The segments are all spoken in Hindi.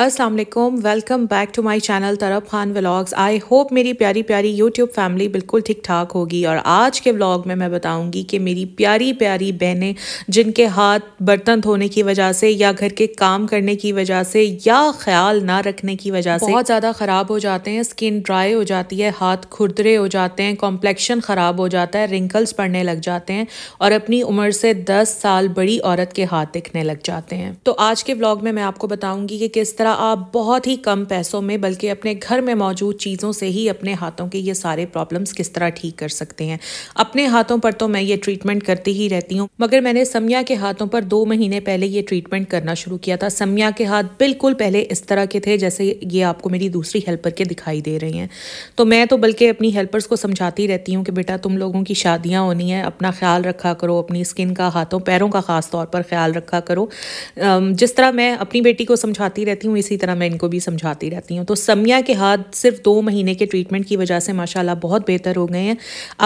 Aslam welcome back to my channel तरफ खान व्लाग्स आई होप मेरी प्यारी प्यारी यूट्यूब फैमिली बिल्कुल ठीक ठाक होगी और आज के व्लाग में मैं बताऊंगी कि मेरी प्यारी प्यारी बहनें जिनके हाथ बर्तन धोने की वजह से या घर के काम करने की वजह से या ख्याल ना रखने की वजह से बहुत ज़्यादा ख़राब हो जाते हैं स्किन ड्राई हो जाती है हाथ खुरदरे हो जाते हैं कॉम्प्लेक्शन ख़राब हो जाता है रिंकल्स पड़ने लग जाते हैं और अपनी उम्र से दस साल बड़ी औरत के हाथ दिखने लग जाते हैं तो आज के ब्लॉग में मैं आपको बताऊँगी कि किस तरह आप बहुत ही कम पैसों में बल्कि अपने घर में मौजूद चीज़ों से ही अपने हाथों के ये सारे प्रॉब्लम्स किस तरह ठीक कर सकते हैं अपने हाथों पर तो मैं ये ट्रीटमेंट करती ही रहती हूँ मगर मैंने समिया के हाथों पर दो महीने पहले ये ट्रीटमेंट करना शुरू किया था समिया के हाथ बिल्कुल पहले इस तरह के थे जैसे ये आपको मेरी दूसरी हेल्पर के दिखाई दे रही हैं तो मैं तो बल्कि अपनी हेल्पर्स को समझाती रहती हूँ कि बेटा तुम लोगों की शादियाँ होनी है अपना ख्याल रखा करो अपनी स्किन का हाथों पैरों का ख़ास तौर पर ख्याल रखा करो जिस तरह मैं अपनी बेटी को समझाती रहती हूँ हूँ इसी तरह मैं इनको भी समझाती रहती हूँ तो समिया के हाथ सिर्फ दो महीने के ट्रीटमेंट की वजह से माशाल्लाह बहुत बेहतर हो गए हैं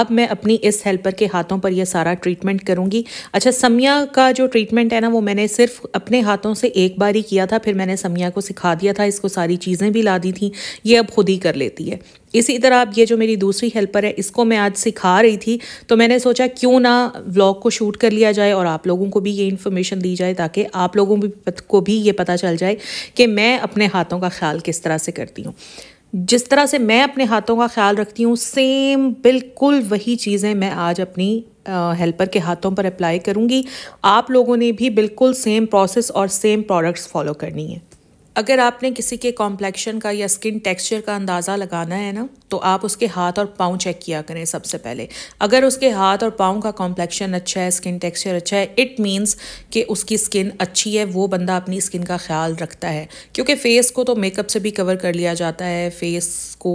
अब मैं अपनी इस हेल्पर के हाथों पर यह सारा ट्रीटमेंट करूँगी अच्छा समिया का जो ट्रीटमेंट है ना वो मैंने सिर्फ अपने हाथों से एक बार ही किया था फिर मैंने समिया को सिखा दिया था इसको सारी चीज़ें भी ला दी थी ये अब खुद ही कर लेती है इसी तरह अब ये जो मेरी दूसरी हेल्पर है इसको मैं आज सिखा रही थी तो मैंने सोचा क्यों ना व्लॉग को शूट कर लिया जाए और आप लोगों को भी ये इन्फॉर्मेशन दी जाए ताकि आप लोगों को भी ये पता चल जाए कि मैं अपने हाथों का ख्याल किस तरह से करती हूँ जिस तरह से मैं अपने हाथों का ख्याल रखती हूँ सेम बिल्कुल वही चीज़ें मैं आज अपनी हेल्पर के हाथों पर अप्लाई करूँगी आप लोगों ने भी बिल्कुल सेम प्रोसेस और सेम प्रोडक्ट्स फॉलो करनी है अगर आपने किसी के कॉम्प्लेक्शन का या स्किन टेक्सचर का अंदाज़ा लगाना है ना तो आप उसके हाथ और पाँव चेक किया करें सबसे पहले अगर उसके हाथ और पाँव का कॉम्प्लेक्शन अच्छा है स्किन टेक्सचर अच्छा है इट मीन्स कि उसकी स्किन अच्छी है वो बंदा अपनी स्किन का ख्याल रखता है क्योंकि फेस को तो मेकअप से भी कवर कर लिया जाता है फेस को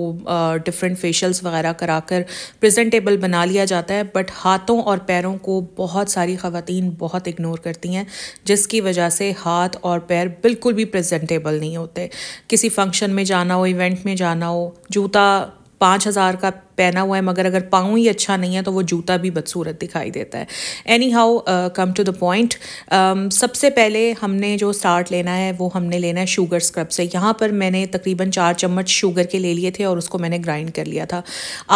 डिफरेंट फेशल्स वगैरह करा कर प्रजेंटेबल बना लिया जाता है बट हाथों और पैरों को बहुत सारी खातन बहुत इग्नोर करती हैं जिसकी वजह से हाथ और पैर बिल्कुल भी प्रजेंटेबल अवेलेबल नहीं होते किसी फंक्शन में जाना हो इवेंट में जाना हो जूता पाँच हज़ार का पहना हुआ है मगर अगर पाँव ही अच्छा नहीं है तो वो जूता भी बदसूरत दिखाई देता है anyhow come to the point सबसे पहले हमने जो स्टार्ट लेना है वो हमने लेना है शुगर स्क्रब से यहाँ पर मैंने तकरीबन चार चम्मच शुगर के ले लिए थे और उसको मैंने ग्राइंड कर लिया था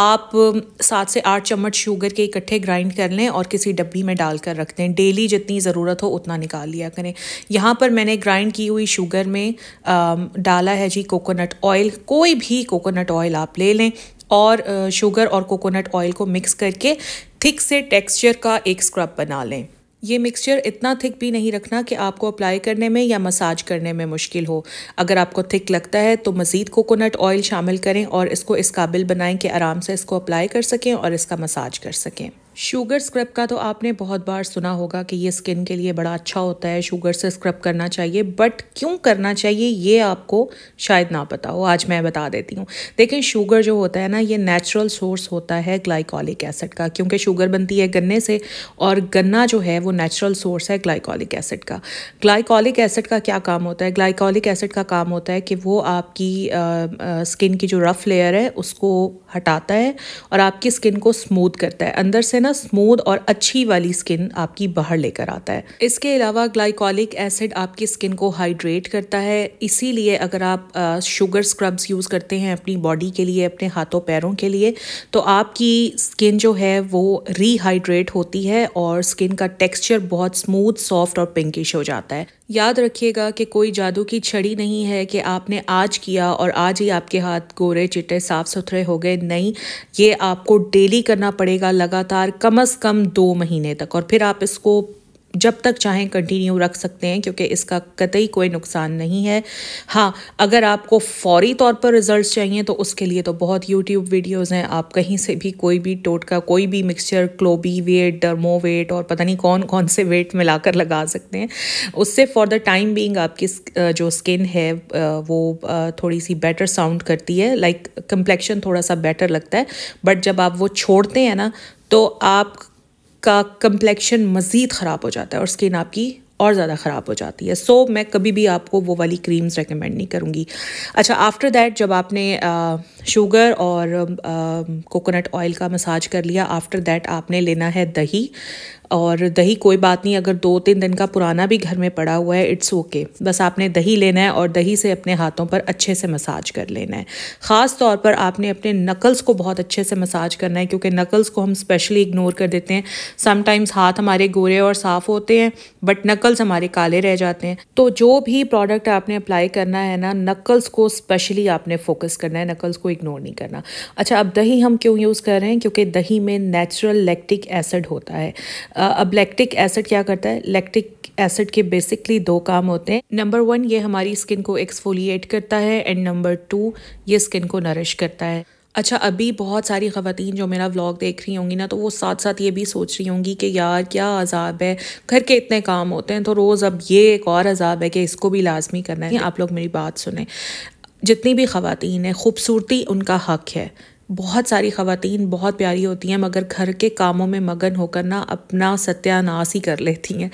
आप um, सात से आठ चम्मच शुगर के इकट्ठे ग्राइंड कर लें और किसी डब्बी में डाल कर रख दें डेली जितनी ज़रूरत हो उतना निकाल लिया करें यहाँ पर मैंने ग्राइंड की हुई शुगर में आ, um, डाला है जी कोकोनट ऑयल कोई भी कोकोनट ऑयल आप ले लें और शुगर और कोकोनट ऑयल को मिक्स करके थिक से टेक्सचर का एक स्क्रब बना लें ये मिक्सचर इतना थिक भी नहीं रखना कि आपको अप्लाई करने में या मसाज करने में मुश्किल हो अगर आपको थिक लगता है तो मज़ीद कोकोनट ऑयल शामिल करें और इसको इस काबिल बनाएं कि आराम से इसको अप्लाई कर सकें और इसका मसाज कर सकें शुगर स्क्रब का तो आपने बहुत बार सुना होगा कि ये स्किन के लिए बड़ा अच्छा होता है शुगर से स्क्रब करना चाहिए बट क्यों करना चाहिए ये आपको शायद ना पता हो आज मैं बता देती हूँ देखें शुगर जो होता है ना ये नेचुरल सोर्स होता है ग्लाइकॉलिक एसिड का क्योंकि शुगर बनती है गन्ने से और गन्ना जो है वो नेचुरल सोर्स है ग्लाइकॉलिक एसिड का ग्लाइकॉलिक एसिड का क्या काम होता है ग्लाइकॉलिक एसिड का काम होता है कि वो आपकी स्किन की जो रफ़ लेयर है उसको हटाता है और आपकी स्किन को स्मूथ करता है अंदर से ना स्मूद और अच्छी वाली स्किन आपकी बाहर लेकर आता है इसके अलावा ग्लाइकोलिक एसिड आपकी स्किन को हाइड्रेट करता है इसीलिए अगर आप शुगर स्क्रब्स यूज़ करते हैं अपनी बॉडी के लिए अपने हाथों पैरों के लिए तो आपकी स्किन जो है वो रीहाइड्रेट होती है और स्किन का टेक्सचर बहुत स्मूथ सॉफ्ट और पिंकिश हो जाता है याद रखिएगा कि कोई जादू की छड़ी नहीं है कि आपने आज किया और आज ही आपके हाथ गोरे चिट्टे साफ़ सुथरे हो गए नहीं ये आपको डेली करना पड़ेगा लगातार कम अज़ कम दो महीने तक और फिर आप इसको जब तक चाहें कंटिन्यू रख सकते हैं क्योंकि इसका कतई कोई नुकसान नहीं है हाँ अगर आपको फौरी तौर पर रिजल्ट्स चाहिए तो उसके लिए तो बहुत यूट्यूब वीडियोस हैं आप कहीं से भी कोई भी टोटका कोई भी mixture Clobevate Dermovate और पता नहीं कौन कौन से वेट मिलाकर लगा सकते हैं उससे फॉर द टाइम बींग आपकी जो स्किन है वो थोड़ी सी बेटर साउंड करती है लाइक कंप्लेक्शन थोड़ा सा बेटर लगता है बट जब आप वो छोड़ते हैं ना तो आप आपका कम्प्लेक्शन मज़ीद ख़राब हो जाता है और स्किन आपकी और ज़्यादा ख़राब हो जाती है सो so, मैं कभी भी आपको वो वाली क्रीम्स रेकमेंड नहीं करूँगी अच्छा आफ्टर दैट जब आपने आ, शुगर और कोकोनट ऑयल का मसाज कर लिया आफ्टर दैट आपने लेना है दही और दही कोई बात नहीं अगर दो तीन दिन का पुराना भी घर में पड़ा हुआ है इट्स ओके okay. बस आपने दही लेना है और दही से अपने हाथों पर अच्छे से मसाज कर लेना है ख़ास तौर पर आपने अपने नकल्स को बहुत अच्छे से मसाज करना है क्योंकि नकल्स को हम स्पेशली इग्नोर कर देते हैं समटाइम्स हाथ हमारे गोरे और साफ़ होते हैं बट नकल्स हमारे काले रह जाते हैं तो जो भी प्रोडक्ट आपने अप्लाई करना है ना नकल्स को स्पेशली आपने फोकस करना है नकल्स को इग्नोर नहीं करना अच्छा अब दही हम क्यों यूज़ कर रहे हैं क्योंकि दही में नेचुरल लैक्टिक एसिड होता है अब लैक्टिक एसिड क्या करता है लैक्टिक एसिड के बेसिकली दो काम होते हैं नंबर वन ये हमारी स्किन को एक्सफोलिएट करता है एंड नंबर टू ये स्किन को नरिश करता है अच्छा अभी बहुत सारी खवतान जो मेरा व्लॉग देख रही होंगी ना तो वो साथ साथ ये भी सोच रही होंगी कि यार क्या अजाब है घर के इतने काम होते हैं तो रोज़ अब ये एक और अजाब है कि इसको भी लाजमी करना है आप लोग मेरी बात सुने जितनी भी ख़वातीन हैं खूबसूरती उनका हक है बहुत सारी खातन बहुत प्यारी होती हैं मगर घर के कामों में मगन होकर ना अपना सत्यानाश ही कर लेती हैं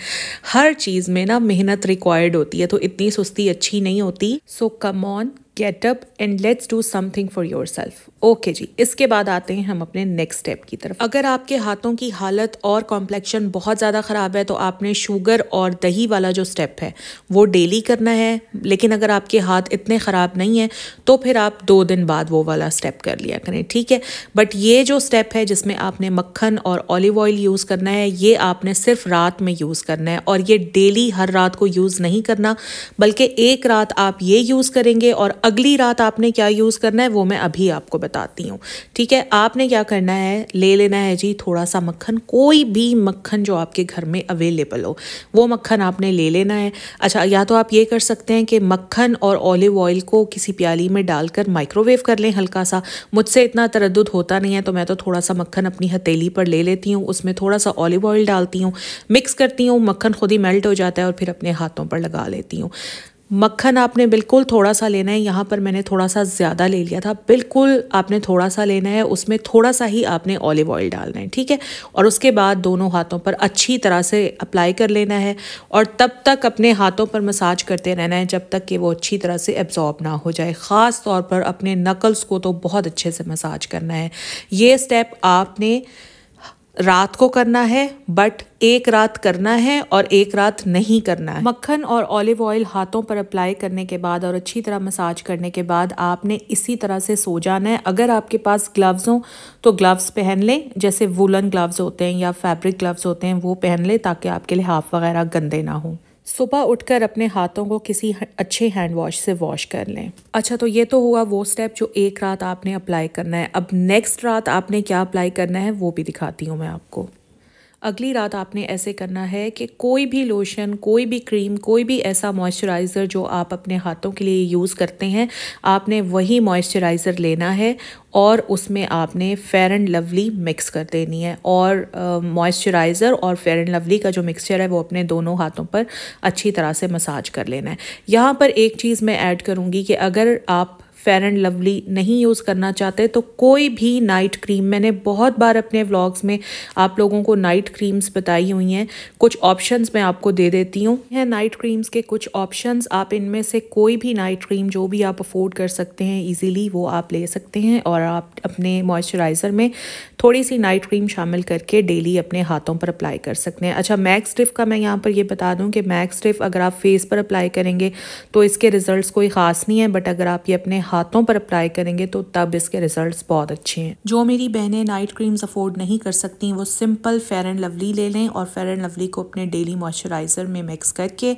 हर चीज़ में ना मेहनत रिक्वायर्ड होती है तो इतनी सुस्ती अच्छी नहीं होती so come on get up and let's do something for yourself okay जी इसके बाद आते हैं हम अपने नेक्स्ट स्टेप की तरफ अगर आपके हाथों की हालत और कॉम्प्लेक्शन बहुत ज़्यादा ख़राब है तो आपने शुगर और दही वाला जो स्टेप है वो डेली करना है लेकिन अगर आपके हाथ इतने ख़राब नहीं है तो फिर आप दो दिन बाद वो वाला स्टेप कर लिया करें ठीक है बट ये जो स्टेप है जिसमें आपने मक्खन और ऑलिव ऑयल यूज़ करना है ये आपने सिर्फ रात में यूज़ करना है और ये डेली हर रात को यूज़ नहीं करना बल्कि एक रात आप ये यूज़ करेंगे और अगली रात आपने क्या यूज़ करना है वो मैं अभी आपको बताती हूँ ठीक है आपने क्या करना है ले लेना है जी थोड़ा सा मक्खन कोई भी मक्खन जो आपके घर में अवेलेबल हो वो मक्खन आपने ले लेना है अच्छा या तो आप ये कर सकते हैं कि मक्खन और ऑलिव ऑयल को किसी प्याली में डालकर माइक्रोवेव कर लें हल्का सा मुझसे इतना तरद होता नहीं है तो मैं तो थोड़ा सा मक्खन अपनी हथेली पर ले लेती हूँ उसमें थोड़ा सा ऑलिव ऑयल डालती हूँ मिक्स करती हूँ मक्खन खुद ही मेल्ट हो जाता है और फिर अपने हाथों पर लगा लेती हूँ मक्खन आपने बिल्कुल थोड़ा सा लेना है यहाँ पर मैंने थोड़ा सा ज़्यादा ले लिया था बिल्कुल आपने थोड़ा सा लेना है उसमें थोड़ा सा ही आपने ऑलिव ऑयल डालना है ठीक है और उसके बाद दोनों हाथों पर अच्छी तरह से अप्लाई कर लेना है और तब तक अपने हाथों पर मसाज करते रहना है जब तक कि वो अच्छी तरह से एब्जॉर्ब ना हो जाए ख़ास तौर पर अपने नकल्स को तो बहुत अच्छे से मसाज करना है ये स्टेप आपने रात को करना है बट एक रात करना है और एक रात नहीं करना है मक्खन और ऑलिव ऑयल हाथों पर अप्लाई करने के बाद और अच्छी तरह मसाज करने के बाद आपने इसी तरह से सो जाना है अगर आपके पास ग्लव्स हो तो ग्लव्स पहन लें जैसे वुलन ग्लव्स होते हैं या फैब्रिक ग्लव्स होते हैं वो पहन लें ताकि आपके लिहाफ वगैरह गंदे ना हों सुबह उठकर अपने हाथों को किसी अच्छे हैंड वॉश से वॉश कर लें अच्छा तो ये तो हुआ वो स्टेप जो एक रात आपने अप्लाई करना है अब नेक्स्ट रात आपने क्या अप्लाई करना है वो भी दिखाती हूँ मैं आपको अगली रात आपने ऐसे करना है कि कोई भी लोशन कोई भी क्रीम कोई भी ऐसा मॉइस्चराइज़र जो आप अपने हाथों के लिए यूज़ करते हैं आपने वही मॉइस्चराइज़र लेना है और उसमें आपने फेयर एंड लवली मिक्स कर देनी है और मॉइस्चराइज़र और फेयर एंड लवली का जो मिक्सचर है वो अपने दोनों हाथों पर अच्छी तरह से मसाज कर लेना है यहाँ पर एक चीज़ मैं ऐड करूँगी कि अगर आप फेयर एंड लवली नहीं यूज़ करना चाहते तो कोई भी नाइट क्रीम मैंने बहुत बार अपने व्लॉग्स में आप लोगों को नाइट क्रीम्स बताई हुई हैं कुछ ऑप्शंस मैं आपको दे देती हूँ हैं नाइट क्रीम्स के कुछ ऑप्शंस आप इनमें से कोई भी नाइट क्रीम जो भी आप अफोर्ड कर सकते हैं ईजीली वो आप ले सकते हैं और आप अपने मॉइस्चराइज़र में थोड़ी सी नाइट क्रीम शामिल करके डेली अपने हाथों पर अप्लाई कर सकते हैं अच्छा मैक्स टिफ का मैं यहाँ पर यह बता दूँ कि मैक्स टिफ अगर आप फेस पर अप्लाई करेंगे तो इसके रिजल्ट कोई ख़ास नहीं है बट अगर आप ये अपने हाथों पर अप्लाई करेंगे तो तब इसके रिजल्ट्स बहुत अच्छे हैं जो मेरी बहनें नाइट क्रीम्स अफोर्ड नहीं कर सकती वो सिंपल फेयर एंड लवली ले लें और फेयर एंड लवली को अपने डेली मॉइस्चराइज़र में मिक्स करके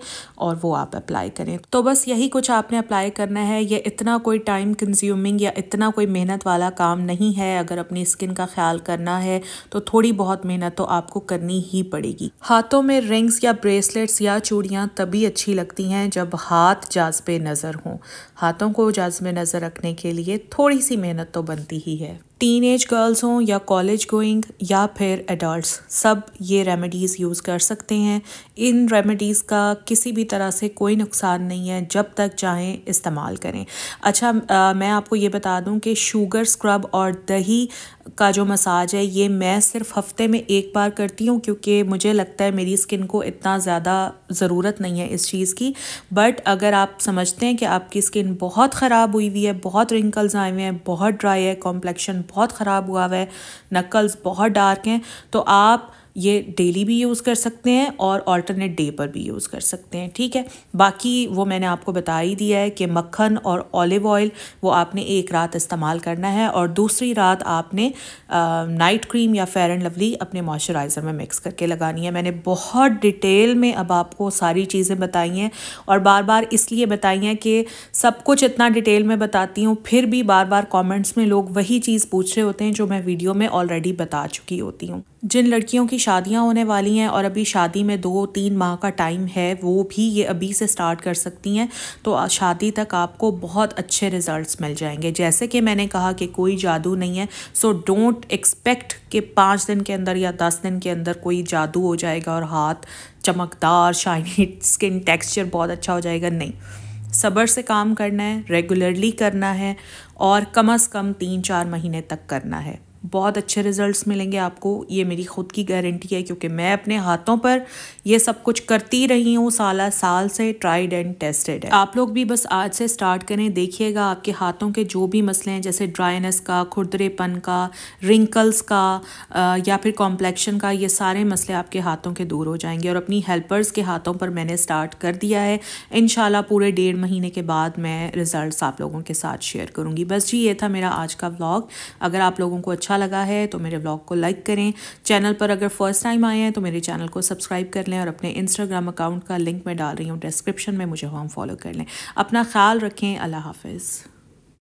और वो आप अप्लाई करें तो बस यही कुछ आपने अप्लाई करना है ये इतना कोई टाइम कंज्यूमिंग या इतना कोई मेहनत वाला काम नहीं है अगर अपनी स्किन का ख्याल करना है तो थोड़ी बहुत मेहनत तो आपको करनी ही पड़ेगी हाथों में रिंग्स या ब्रेसलेट्स या चूड़ियाँ तभी अच्छी लगती हैं जब हाथ पे नज़र हों हाथों को जाज में नज़र रखने के लिए थोड़ी सी मेहनत तो बनती ही है टीन एज गर्ल्स हों या कॉलेज गोइंग या फिर एडल्ट सब ये रेमेडीज़ यूज़ कर सकते हैं इन रेमेडीज़ का किसी भी तरह से कोई नुकसान नहीं है जब तक चाहें इस्तेमाल करें अच्छा आ, मैं आपको ये बता दूं कि शुगर स्क्रब और दही का जो मसाज है ये मैं सिर्फ हफ्ते में एक बार करती हूँ क्योंकि मुझे लगता है मेरी स्किन को इतना ज़्यादा ज़रूरत नहीं है इस चीज़ की बट अगर आप समझते हैं कि आपकी स्किन बहुत ख़राब हुई हुई है बहुत रिंकल्स आए हुए हैं बहुत ड्राई है कॉम्प्लेक्शन बहुत ख़राब हुआ हुआ है नकल्स बहुत डार्क हैं तो आप ये डेली भी यूज़ कर सकते हैं और ऑल्टरनेट डे पर भी यूज़ कर सकते हैं ठीक है बाकी वो मैंने आपको बता ही दिया है कि मक्खन और ऑलिव ऑयल वो आपने एक रात इस्तेमाल करना है और दूसरी रात आपने आ, नाइट क्रीम या फेयर एंड लवली अपने मॉइस्चराइज़र में मिक्स करके लगानी है मैंने बहुत डिटेल में अब आपको सारी चीज़ें बताई हैं और बार बार इसलिए बताई हैं कि सब कुछ इतना डिटेल में बताती हूँ फिर भी बार बार कॉमेंट्स में लोग वही चीज़ पूछ रहे होते हैं जो मैं वीडियो में ऑलरेडी बता चुकी होती हूँ जिन लड़कियों की शादियां होने वाली हैं और अभी शादी में दो तीन माह का टाइम है वो भी ये अभी से स्टार्ट कर सकती हैं तो शादी तक आपको बहुत अच्छे रिजल्ट्स मिल जाएंगे जैसे कि मैंने कहा कि कोई जादू नहीं है सो डोंट एक्सपेक्ट कि पाँच दिन के अंदर या दस दिन के अंदर कोई जादू हो जाएगा और हाथ चमकदार शाइनी स्किन टेक्स्चर बहुत अच्छा हो जाएगा नहीं सब्र से काम करना है रेगुलरली करना है और कम अज़ कम तीन चार महीने तक करना है बहुत अच्छे रिजल्ट्स मिलेंगे आपको ये मेरी खुद की गारंटी है क्योंकि मैं अपने हाथों पर ये सब कुछ करती रही हूँ साला साल से ट्राइड एंड टेस्टेड है आप लोग भी बस आज से स्टार्ट करें देखिएगा आपके हाथों के जो भी मसले हैं जैसे ड्राइनेस का खुरदरेपन का रिंकल्स का आ, या फिर कॉम्प्लेक्शन का ये सारे मसले आपके हाथों के दूर हो जाएंगे और अपनी हेल्पर्स के हाथों पर मैंने स्टार्ट कर दिया है इन पूरे डेढ़ महीने के बाद मैं रिज़ल्ट आप लोगों के साथ शेयर करूँगी बस जी ये था मेरा आज का ब्लॉग अगर आप लोगों को अच्छा अच्छा लगा है तो मेरे ब्लॉग को लाइक करें चैनल पर अगर फर्स्ट टाइम आए हैं तो मेरे चैनल को सब्सक्राइब कर लें और अपने इंस्टाग्राम अकाउंट का लिंक मैं डाल रही हूँ डिस्क्रिप्शन में मुझे वहाँ फॉलो कर लें अपना ख्याल रखें अल्लाह हाफिज़